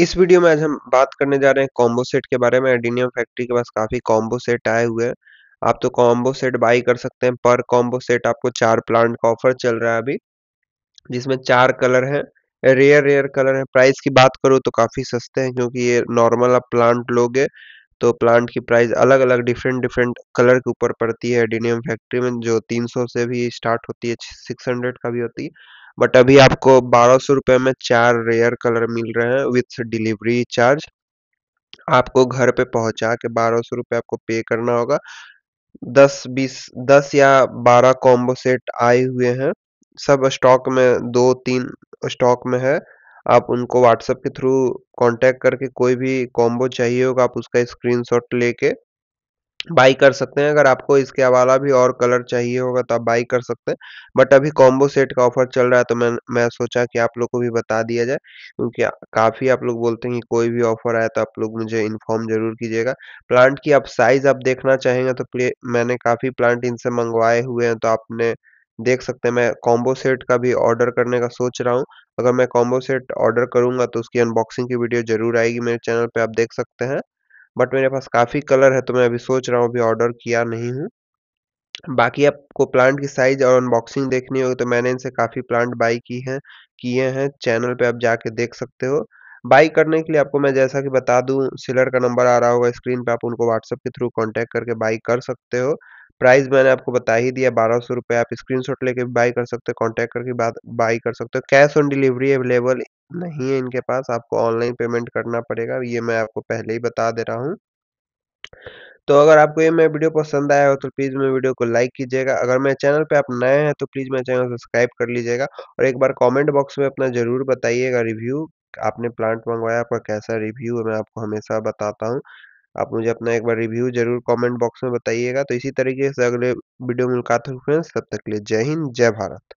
इस वीडियो में आज हम बात करने जा रहे हैं कॉम्बो सेट के बारे में एडिनियम फैक्ट्री के पास काफ़ी कॉम्बो सेट आए हुए हैं आप तो कॉम्बो सेट बाई कर सकते हैं पर कॉम्बो सेट आपको चार प्लांट का ऑफर चल रहा है अभी जिसमें चार कलर हैं रेयर रेयर कलर है प्राइस की बात करो तो काफ़ी सस्ते हैं क्योंकि ये नॉर्मल आप प्लांट लोगे तो प्लांट की प्राइस अलग अलग डिफरेंट डिफरेंट कलर के ऊपर पड़ती है एडिनियम फैक्ट्री में जो तीन से भी स्टार्ट होती है सिक्स का भी होती है बट अभी आपको बारह सौ रुपये में चार रेयर कलर मिल रहे हैं विथ डिलीवरी चार्ज आपको घर पे पहुंचा के बारह सौ रुपये आपको पे करना होगा दस बीस दस या बारह कॉम्बो सेट आए हुए हैं सब स्टॉक में दो तीन स्टॉक में है आप उनको व्हाट्सएप के थ्रू कांटेक्ट करके कोई भी कॉम्बो चाहिए होगा आप उसका स्क्रीनशॉट लेके बाई कर सकते हैं अगर आपको इसके अलावा भी और कलर चाहिए होगा तो आप बाई कर सकते हैं बट अभी कॉम्बो सेट का ऑफर चल रहा है तो मैं मैं सोचा कि आप लोग को भी बता दिया जाए क्योंकि काफ़ी आप लोग बोलते हैं कि कोई भी ऑफर आया तो आप लोग मुझे इन्फॉर्म जरूर कीजिएगा प्लांट की आप साइज़ आप देखना चाहेंगे तो मैंने काफ़ी प्लांट इनसे मंगवाए हुए हैं तो आपने देख सकते हैं मैं कॉम्बो सेट का भी ऑर्डर करने का सोच रहा हूँ अगर मैं कॉम्बो सेट ऑर्डर करूंगा तो उसकी अनबॉक्सिंग की वीडियो जरूर आएगी मेरे चैनल पर आप देख सकते हैं बट मेरे पास काफ़ी कलर है तो मैं अभी सोच रहा हूँ अभी ऑर्डर किया नहीं हूँ बाकी आपको प्लांट की साइज और अनबॉक्सिंग देखनी होगी तो मैंने इनसे काफ़ी प्लांट बाई की हैं किए हैं चैनल पे आप जाके देख सकते हो बाई करने के लिए आपको मैं जैसा कि बता दूं सिलर का नंबर आ रहा होगा स्क्रीन पे आप उनको व्हाट्सअप के थ्रू कांटेक्ट करके बाई कर सकते हो प्राइस मैंने आपको बता ही दिया बारह सौ रुपये आप स्क्रीन शॉट लेके बाई कर सकते हो कॉन्टैक्ट करके बात बाई कर सकते हो कैश ऑन डिलीवरी अवेलेबल नहीं है इनके पास आपको ऑनलाइन पेमेंट करना पड़ेगा ये मैं आपको पहले ही बता दे रहा हूँ तो अगर आपको ये मेरा वीडियो पसंद आया हो तो प्लीज़ मेरे वीडियो को लाइक कीजिएगा अगर मेरे चैनल पे आप नए हैं तो प्लीज़ मेरे चैनल सब्सक्राइब कर लीजिएगा और एक बार कमेंट बॉक्स में अपना ज़रूर बताइएगा रिव्यू आपने प्लांट मंगवाया आपका कैसा रिव्यू है मैं आपको हमेशा बताता हूँ आप मुझे अपना एक बार रिव्यू जरूर कॉमेंट बॉक्स में बताइएगा तो इसी तरीके से अगले वीडियो मुलाकात हो फ्रेंड्स तब तक के लिए जय हिंद जय भारत